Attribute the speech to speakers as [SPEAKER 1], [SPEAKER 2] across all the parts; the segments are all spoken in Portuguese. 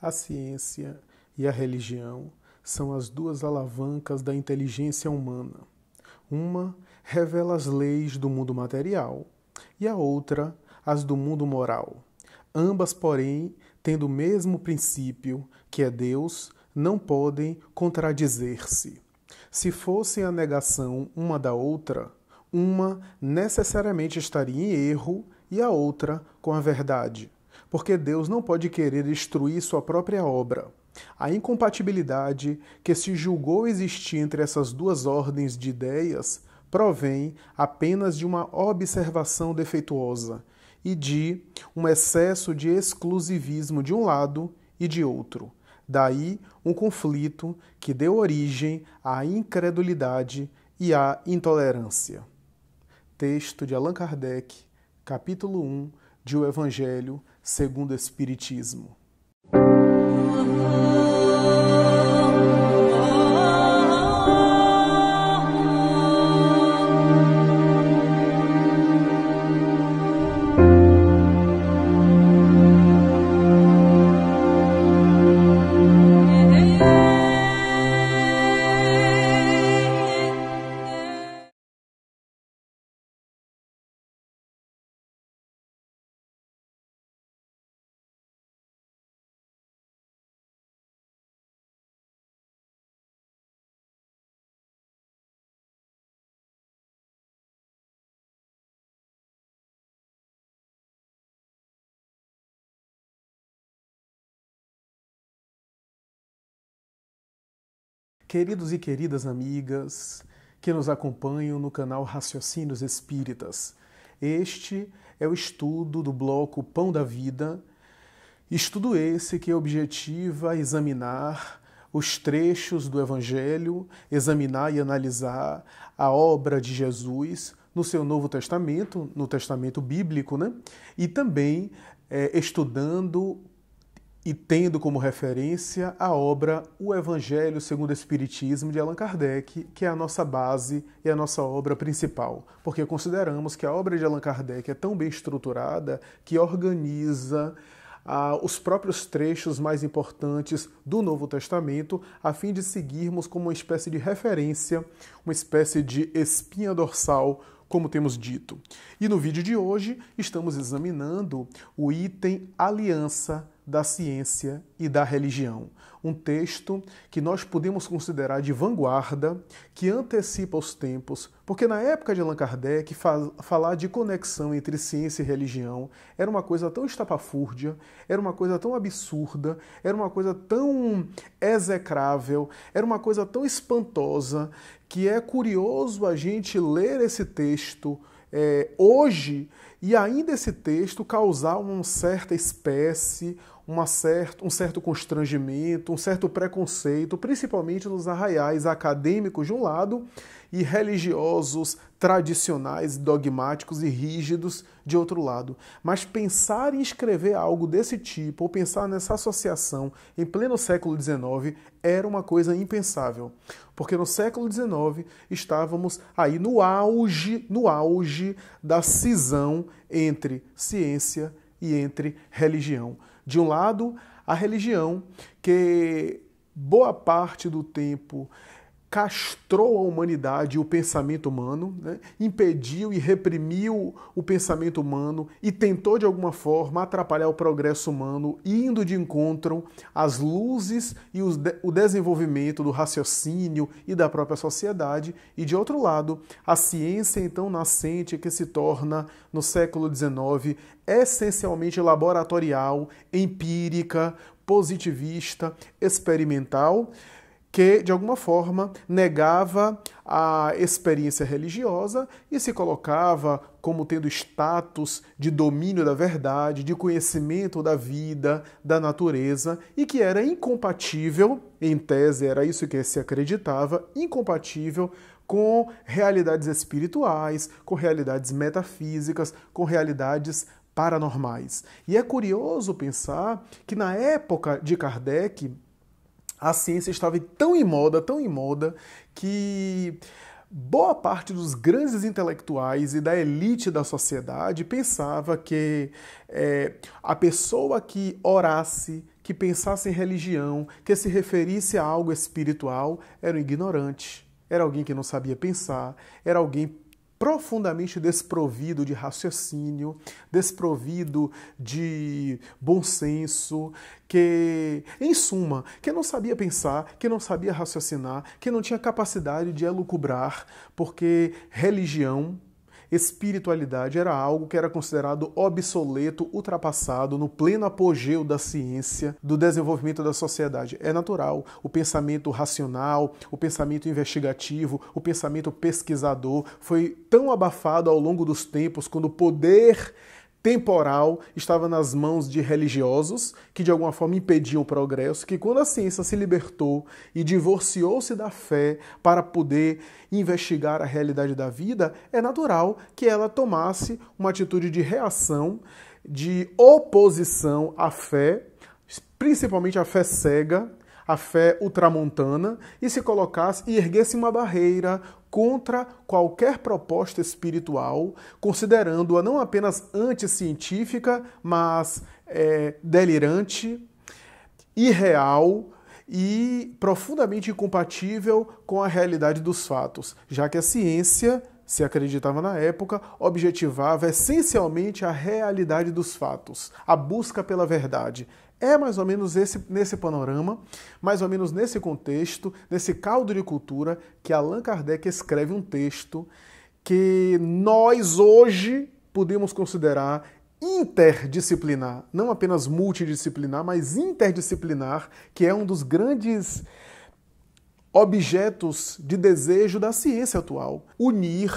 [SPEAKER 1] A ciência e a religião são as duas alavancas da inteligência humana. Uma revela as leis do mundo material e a outra as do mundo moral. Ambas, porém, tendo o mesmo princípio, que é Deus, não podem contradizer-se. Se fossem a negação uma da outra, uma necessariamente estaria em erro e a outra com a verdade porque Deus não pode querer destruir sua própria obra. A incompatibilidade que se julgou existir entre essas duas ordens de ideias provém apenas de uma observação defeituosa e de um excesso de exclusivismo de um lado e de outro. Daí um conflito que deu origem à incredulidade e à intolerância. Texto de Allan Kardec, capítulo 1 de O Evangelho segundo o Espiritismo. Queridos e queridas amigas que nos acompanham no canal Raciocínios Espíritas, este é o estudo do bloco Pão da Vida, estudo esse que objetiva examinar os trechos do Evangelho, examinar e analisar a obra de Jesus no seu Novo Testamento, no Testamento Bíblico, né? e também é, estudando e tendo como referência a obra O Evangelho segundo o Espiritismo de Allan Kardec, que é a nossa base e a nossa obra principal, porque consideramos que a obra de Allan Kardec é tão bem estruturada que organiza ah, os próprios trechos mais importantes do Novo Testamento, a fim de seguirmos como uma espécie de referência, uma espécie de espinha dorsal como temos dito. E no vídeo de hoje estamos examinando o item aliança da ciência e da religião. Um texto que nós podemos considerar de vanguarda, que antecipa os tempos, porque na época de Allan Kardec, falar de conexão entre ciência e religião era uma coisa tão estapafúrdia, era uma coisa tão absurda, era uma coisa tão execrável, era uma coisa tão espantosa, que é curioso a gente ler esse texto. É, hoje e ainda esse texto causar uma certa espécie, uma certo um certo constrangimento, um certo preconceito, principalmente nos arraiais acadêmicos de um lado e religiosos, tradicionais, dogmáticos e rígidos de outro lado. Mas pensar em escrever algo desse tipo, ou pensar nessa associação em pleno século XIX, era uma coisa impensável. Porque no século XIX estávamos aí no auge, no auge da cisão entre ciência e entre religião. De um lado, a religião, que boa parte do tempo castrou a humanidade e o pensamento humano, né? impediu e reprimiu o pensamento humano e tentou, de alguma forma, atrapalhar o progresso humano, indo de encontro às luzes e o desenvolvimento do raciocínio e da própria sociedade. E, de outro lado, a ciência, então nascente, que se torna, no século XIX, essencialmente laboratorial, empírica, positivista, experimental que, de alguma forma, negava a experiência religiosa e se colocava como tendo status de domínio da verdade, de conhecimento da vida, da natureza, e que era incompatível, em tese era isso que se acreditava, incompatível com realidades espirituais, com realidades metafísicas, com realidades paranormais. E é curioso pensar que na época de Kardec, a ciência estava tão em moda, tão em moda, que boa parte dos grandes intelectuais e da elite da sociedade pensava que é, a pessoa que orasse, que pensasse em religião, que se referisse a algo espiritual, era um ignorante, era alguém que não sabia pensar, era alguém profundamente desprovido de raciocínio, desprovido de bom senso, que, em suma, que não sabia pensar, que não sabia raciocinar, que não tinha capacidade de elucubrar, porque religião espiritualidade era algo que era considerado obsoleto, ultrapassado, no pleno apogeu da ciência, do desenvolvimento da sociedade. É natural. O pensamento racional, o pensamento investigativo, o pensamento pesquisador foi tão abafado ao longo dos tempos quando o poder temporal estava nas mãos de religiosos que de alguma forma impediam o progresso, que quando a ciência se libertou e divorciou-se da fé para poder investigar a realidade da vida, é natural que ela tomasse uma atitude de reação, de oposição à fé, principalmente à fé cega, a fé ultramontana e se colocasse e erguesse uma barreira contra qualquer proposta espiritual, considerando-a não apenas anticientífica, mas é, delirante, irreal, e profundamente incompatível com a realidade dos fatos, já que a ciência se acreditava na época, objetivava essencialmente a realidade dos fatos, a busca pela verdade. É mais ou menos esse, nesse panorama, mais ou menos nesse contexto, nesse caldo de cultura, que Allan Kardec escreve um texto que nós hoje podemos considerar interdisciplinar, não apenas multidisciplinar, mas interdisciplinar, que é um dos grandes objetos de desejo da ciência atual. Unir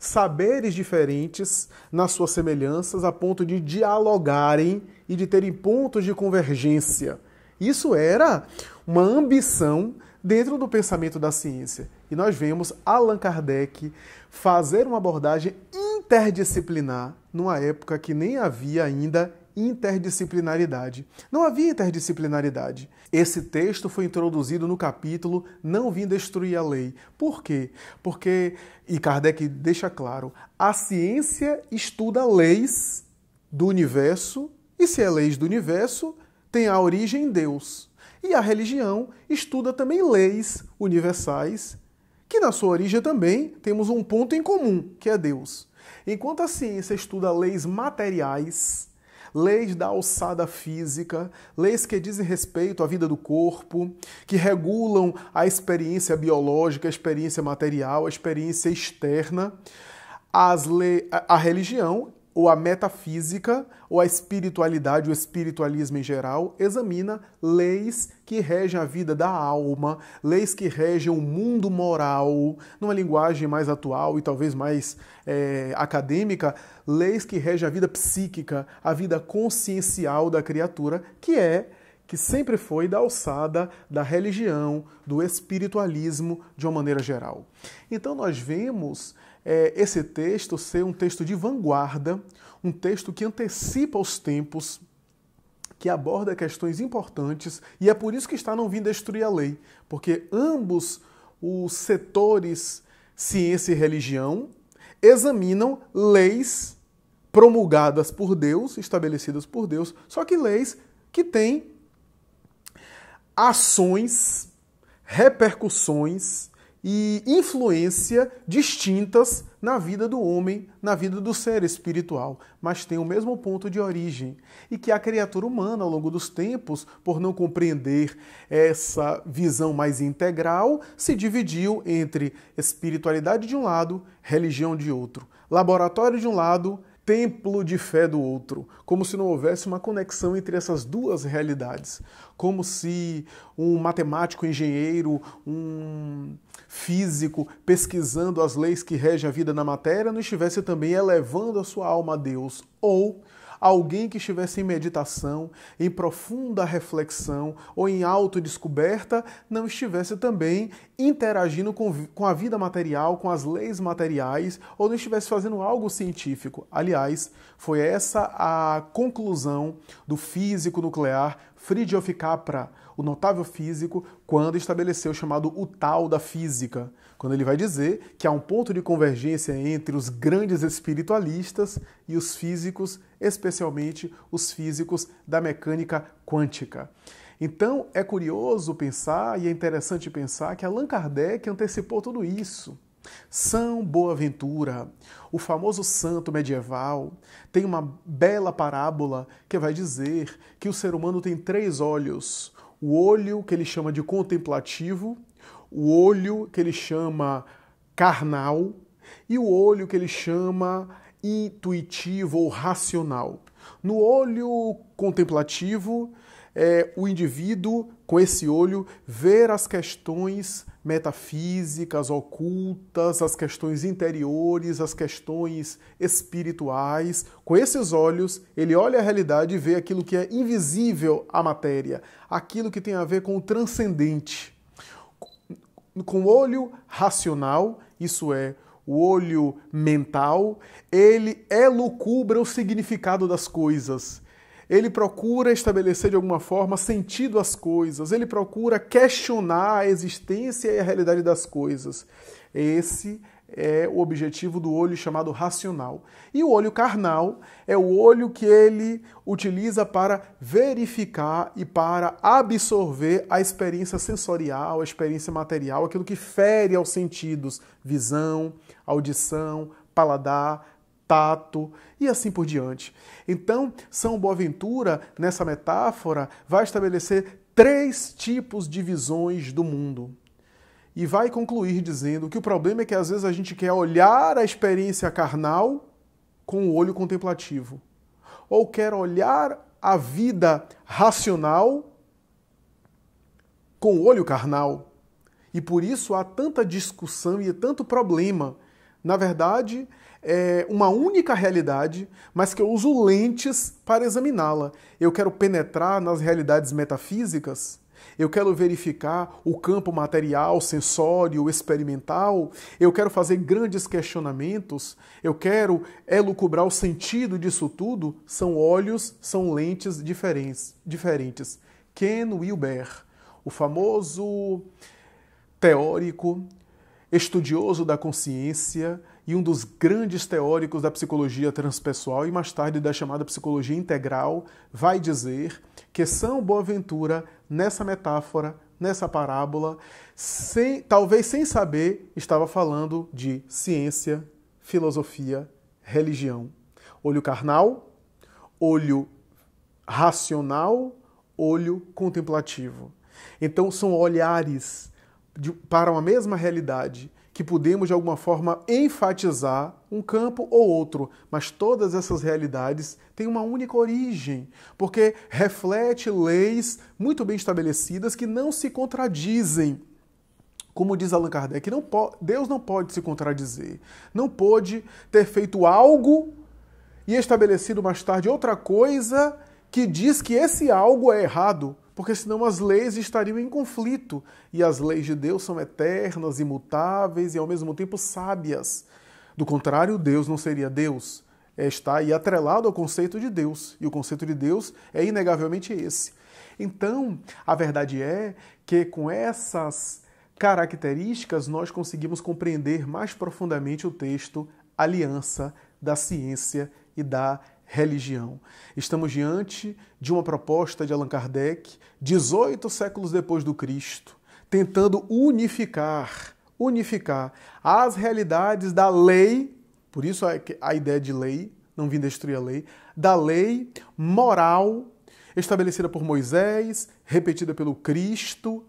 [SPEAKER 1] saberes diferentes nas suas semelhanças a ponto de dialogarem e de terem pontos de convergência. Isso era uma ambição dentro do pensamento da ciência. E nós vemos Allan Kardec fazer uma abordagem interdisciplinar numa época que nem havia ainda interdisciplinaridade. Não havia interdisciplinaridade. Esse texto foi introduzido no capítulo Não vim destruir a lei. Por quê? Porque, e Kardec deixa claro, a ciência estuda leis do universo, e se é leis do universo, tem a origem em Deus. E a religião estuda também leis universais, que na sua origem também temos um ponto em comum, que é Deus. Enquanto a ciência estuda leis materiais, leis da alçada física, leis que dizem respeito à vida do corpo, que regulam a experiência biológica, a experiência material, a experiência externa. As le... A religião ou a metafísica, ou a espiritualidade, o espiritualismo em geral, examina leis que regem a vida da alma, leis que regem o mundo moral, numa linguagem mais atual e talvez mais é, acadêmica, leis que regem a vida psíquica, a vida consciencial da criatura, que é que sempre foi da alçada da religião, do espiritualismo de uma maneira geral. Então nós vemos é, esse texto ser um texto de vanguarda, um texto que antecipa os tempos, que aborda questões importantes, e é por isso que está não vindo destruir a lei, porque ambos os setores ciência e religião examinam leis promulgadas por Deus, estabelecidas por Deus, só que leis que têm ações, repercussões, e influência distintas na vida do homem, na vida do ser espiritual, mas tem o mesmo ponto de origem. E que a criatura humana, ao longo dos tempos, por não compreender essa visão mais integral, se dividiu entre espiritualidade de um lado, religião de outro, laboratório de um lado, templo de fé do outro, como se não houvesse uma conexão entre essas duas realidades, como se um matemático, engenheiro, um físico pesquisando as leis que regem a vida na matéria não estivesse também elevando a sua alma a Deus, ou alguém que estivesse em meditação, em profunda reflexão ou em autodescoberta, não estivesse também interagindo com, com a vida material, com as leis materiais, ou não estivesse fazendo algo científico. Aliás, foi essa a conclusão do físico nuclear Fridtjof Capra o notável físico quando estabeleceu o chamado o tal da física, quando ele vai dizer que há um ponto de convergência entre os grandes espiritualistas e os físicos, especialmente os físicos da mecânica quântica. Então é curioso pensar e é interessante pensar que Allan Kardec antecipou tudo isso. São Boaventura, o famoso santo medieval, tem uma bela parábola que vai dizer que o ser humano tem três olhos: o olho que ele chama de contemplativo, o olho que ele chama carnal e o olho que ele chama intuitivo ou racional. No olho contemplativo, é, o indivíduo, com esse olho, ver as questões metafísicas, ocultas, as questões interiores, as questões espirituais. Com esses olhos, ele olha a realidade e vê aquilo que é invisível à matéria, aquilo que tem a ver com o transcendente. Com o olho racional, isso é, o olho mental, ele elucubra o significado das coisas ele procura estabelecer de alguma forma sentido às coisas, ele procura questionar a existência e a realidade das coisas. Esse é o objetivo do olho chamado racional. E o olho carnal é o olho que ele utiliza para verificar e para absorver a experiência sensorial, a experiência material, aquilo que fere aos sentidos, visão, audição, paladar, tato e assim por diante. Então, São Boaventura, nessa metáfora, vai estabelecer três tipos de visões do mundo. E vai concluir dizendo que o problema é que às vezes a gente quer olhar a experiência carnal com o olho contemplativo, ou quer olhar a vida racional com o olho carnal. E por isso há tanta discussão e tanto problema. Na verdade, é, uma única realidade, mas que eu uso lentes para examiná-la. Eu quero penetrar nas realidades metafísicas. Eu quero verificar o campo material, sensório, experimental. Eu quero fazer grandes questionamentos. Eu quero elucubrar o sentido disso tudo. São olhos, são lentes diferentes. diferentes. Ken Wilber, o famoso teórico, estudioso da consciência, e um dos grandes teóricos da psicologia transpessoal e mais tarde da chamada psicologia integral, vai dizer que São Boaventura, nessa metáfora, nessa parábola, sem, talvez sem saber, estava falando de ciência, filosofia, religião. Olho carnal, olho racional, olho contemplativo. Então são olhares de, para uma mesma realidade, que podemos de alguma forma enfatizar um campo ou outro, mas todas essas realidades têm uma única origem, porque reflete leis muito bem estabelecidas que não se contradizem. Como diz Allan Kardec, não Deus não pode se contradizer. Não pode ter feito algo e estabelecido mais tarde outra coisa que diz que esse algo é errado porque senão as leis estariam em conflito, e as leis de Deus são eternas, imutáveis e ao mesmo tempo sábias. Do contrário, Deus não seria Deus. É, está aí atrelado ao conceito de Deus, e o conceito de Deus é inegavelmente esse. Então, a verdade é que com essas características nós conseguimos compreender mais profundamente o texto Aliança da Ciência e da religião. Estamos diante de uma proposta de Allan Kardec, 18 séculos depois do Cristo, tentando unificar, unificar as realidades da lei, por isso é a ideia de lei, não vim destruir a lei, da lei moral estabelecida por Moisés, repetida pelo Cristo,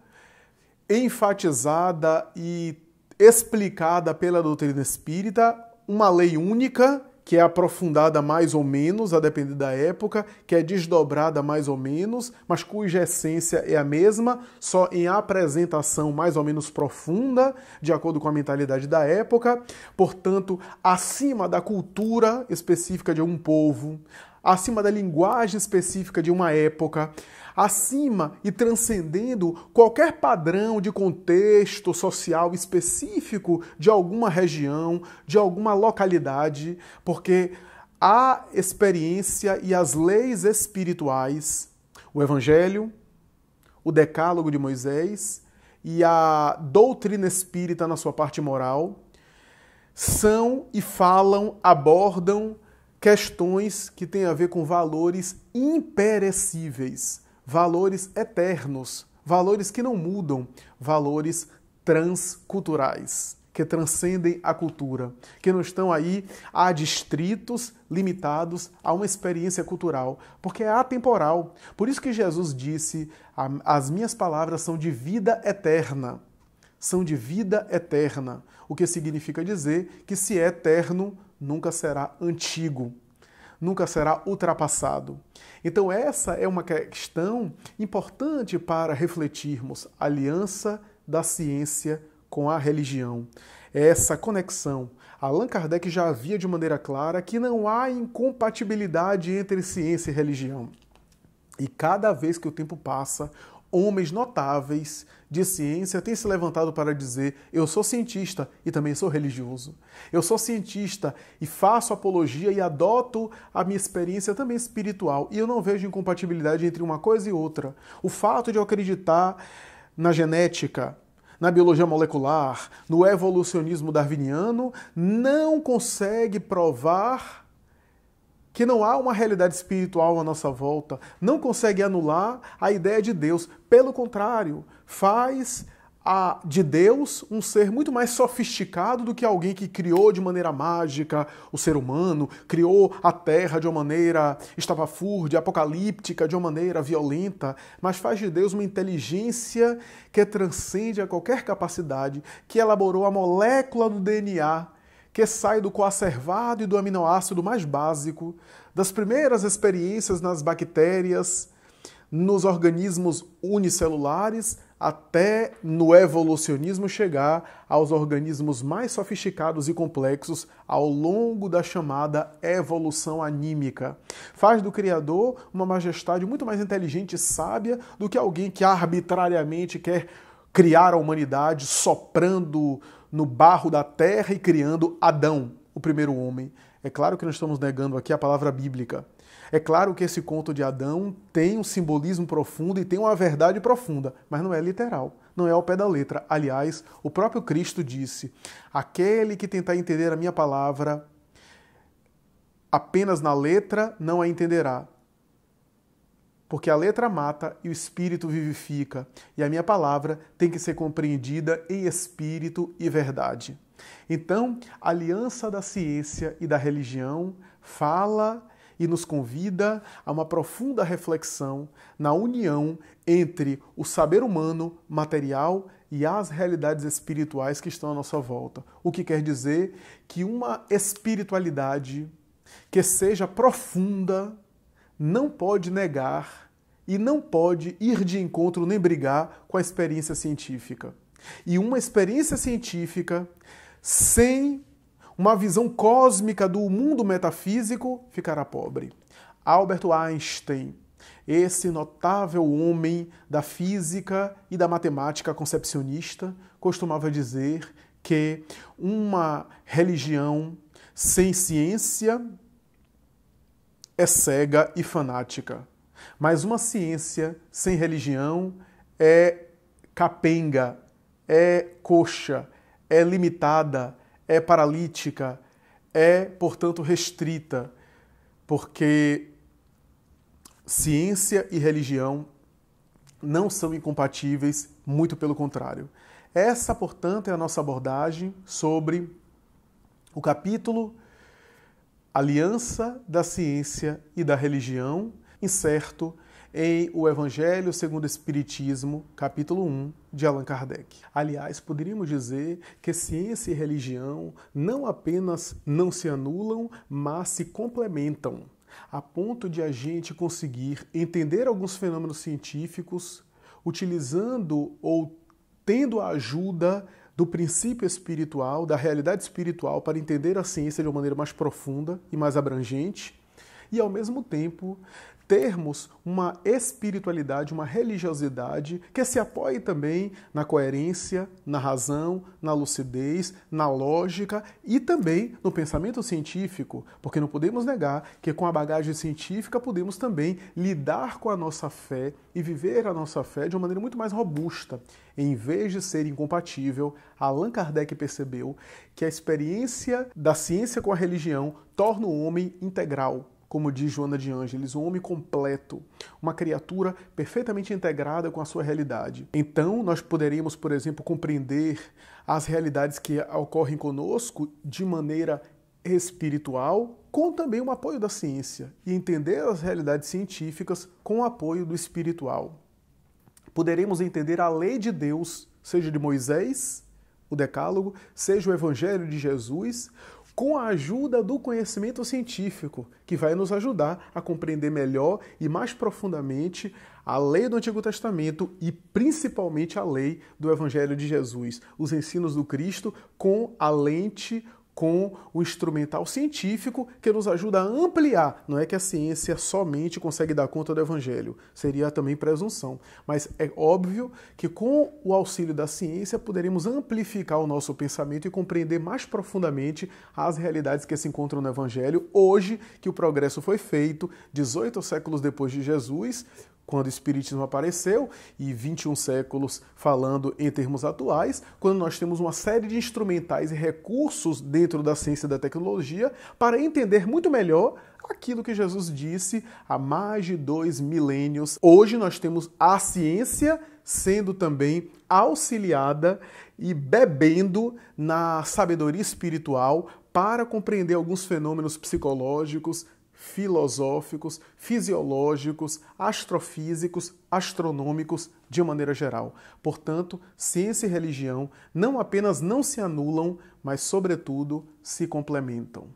[SPEAKER 1] enfatizada e explicada pela doutrina espírita, uma lei única que é aprofundada mais ou menos, a depender da época, que é desdobrada mais ou menos, mas cuja essência é a mesma, só em apresentação mais ou menos profunda, de acordo com a mentalidade da época, portanto, acima da cultura específica de um povo, acima da linguagem específica de uma época, acima e transcendendo qualquer padrão de contexto social específico de alguma região, de alguma localidade, porque a experiência e as leis espirituais, o Evangelho, o Decálogo de Moisés e a doutrina espírita na sua parte moral, são e falam, abordam questões que têm a ver com valores imperecíveis, valores eternos, valores que não mudam, valores transculturais, que transcendem a cultura, que não estão aí adstritos, limitados a uma experiência cultural, porque é atemporal. Por isso que Jesus disse: as minhas palavras são de vida eterna. São de vida eterna, o que significa dizer que se é eterno, nunca será antigo, nunca será ultrapassado. Então, essa é uma questão importante para refletirmos: aliança da ciência com a religião. É essa conexão. Allan Kardec já havia de maneira clara que não há incompatibilidade entre ciência e religião. E cada vez que o tempo passa, homens notáveis de ciência têm se levantado para dizer: eu sou cientista e também sou religioso. Eu sou cientista e faço apologia e adoto a minha experiência também espiritual. E eu não vejo incompatibilidade entre uma coisa e outra. O fato de eu acreditar na genética, na biologia molecular, no evolucionismo darwiniano, não consegue provar que não há uma realidade espiritual à nossa volta, não consegue anular a ideia de Deus. Pelo contrário, faz a, de Deus um ser muito mais sofisticado do que alguém que criou de maneira mágica o ser humano, criou a terra de uma maneira estapafúrdia, apocalíptica, de uma maneira violenta, mas faz de Deus uma inteligência que transcende a qualquer capacidade, que elaborou a molécula do DNA que sai do coacervado e do aminoácido mais básico, das primeiras experiências nas bactérias, nos organismos unicelulares, até no evolucionismo chegar aos organismos mais sofisticados e complexos ao longo da chamada evolução anímica. Faz do Criador uma majestade muito mais inteligente e sábia do que alguém que arbitrariamente quer criar a humanidade soprando no barro da terra e criando Adão, o primeiro homem. É claro que nós estamos negando aqui a palavra bíblica. É claro que esse conto de Adão tem um simbolismo profundo e tem uma verdade profunda, mas não é literal, não é ao pé da letra. Aliás, o próprio Cristo disse: Aquele que tentar entender a minha palavra apenas na letra não a entenderá, porque a letra mata e o espírito vivifica, e a minha palavra tem que ser compreendida em espírito e verdade. Então, a aliança da ciência e da religião fala e nos convida a uma profunda reflexão na união entre o saber humano material e as realidades espirituais que estão à nossa volta. O que quer dizer que uma espiritualidade que seja profunda, não pode negar e não pode ir de encontro nem brigar com a experiência científica. E uma experiência científica sem uma visão cósmica do mundo metafísico ficará pobre. Albert Einstein, esse notável homem da física e da matemática concepcionista, costumava dizer que uma religião sem ciência é cega e fanática. Mas uma ciência sem religião é capenga, é coxa, é limitada, é paralítica, é, portanto, restrita, porque ciência e religião não são incompatíveis, muito pelo contrário. Essa, portanto, é a nossa abordagem sobre o capítulo Aliança da Ciência e da Religião, incerto em O Evangelho segundo o Espiritismo, capítulo 1, de Allan Kardec. Aliás, poderíamos dizer que ciência e religião não apenas não se anulam, mas se complementam, a ponto de a gente conseguir entender alguns fenômenos científicos utilizando ou tendo a ajuda do princípio espiritual, da realidade espiritual, para entender a ciência de uma maneira mais profunda e mais abrangente, e ao mesmo tempo termos uma espiritualidade, uma religiosidade que se apoie também na coerência, na razão, na lucidez, na lógica e também no pensamento científico, porque não podemos negar que com a bagagem científica podemos também lidar com a nossa fé e viver a nossa fé de uma maneira muito mais robusta. Em vez de ser incompatível, Allan Kardec percebeu que a experiência da ciência com a religião torna o homem integral, como diz Joana de Ângeles, um homem completo, uma criatura perfeitamente integrada com a sua realidade. Então, nós poderíamos, por exemplo, compreender as realidades que ocorrem conosco de maneira espiritual, com também o apoio da ciência, e entender as realidades científicas com o apoio do espiritual. Poderemos entender a lei de Deus, seja de Moisés, o Decálogo, seja o Evangelho de Jesus, com a ajuda do conhecimento científico, que vai nos ajudar a compreender melhor e mais profundamente a lei do Antigo Testamento e principalmente a lei do Evangelho de Jesus, os ensinos do Cristo, com a lente com o instrumental científico que nos ajuda a ampliar. Não é que a ciência somente consegue dar conta do evangelho, seria também presunção. Mas é óbvio que com o auxílio da ciência poderemos amplificar o nosso pensamento e compreender mais profundamente as realidades que se encontram no evangelho hoje que o progresso foi feito 18 séculos depois de Jesus quando o Espiritismo apareceu, e 21 séculos falando em termos atuais, quando nós temos uma série de instrumentais e recursos dentro da ciência da tecnologia para entender muito melhor aquilo que Jesus disse há mais de dois milênios. Hoje nós temos a ciência sendo também auxiliada e bebendo na sabedoria espiritual para compreender alguns fenômenos psicológicos, filosóficos, fisiológicos, astrofísicos, astronômicos, de maneira geral. Portanto, ciência e religião não apenas não se anulam, mas, sobretudo, se complementam.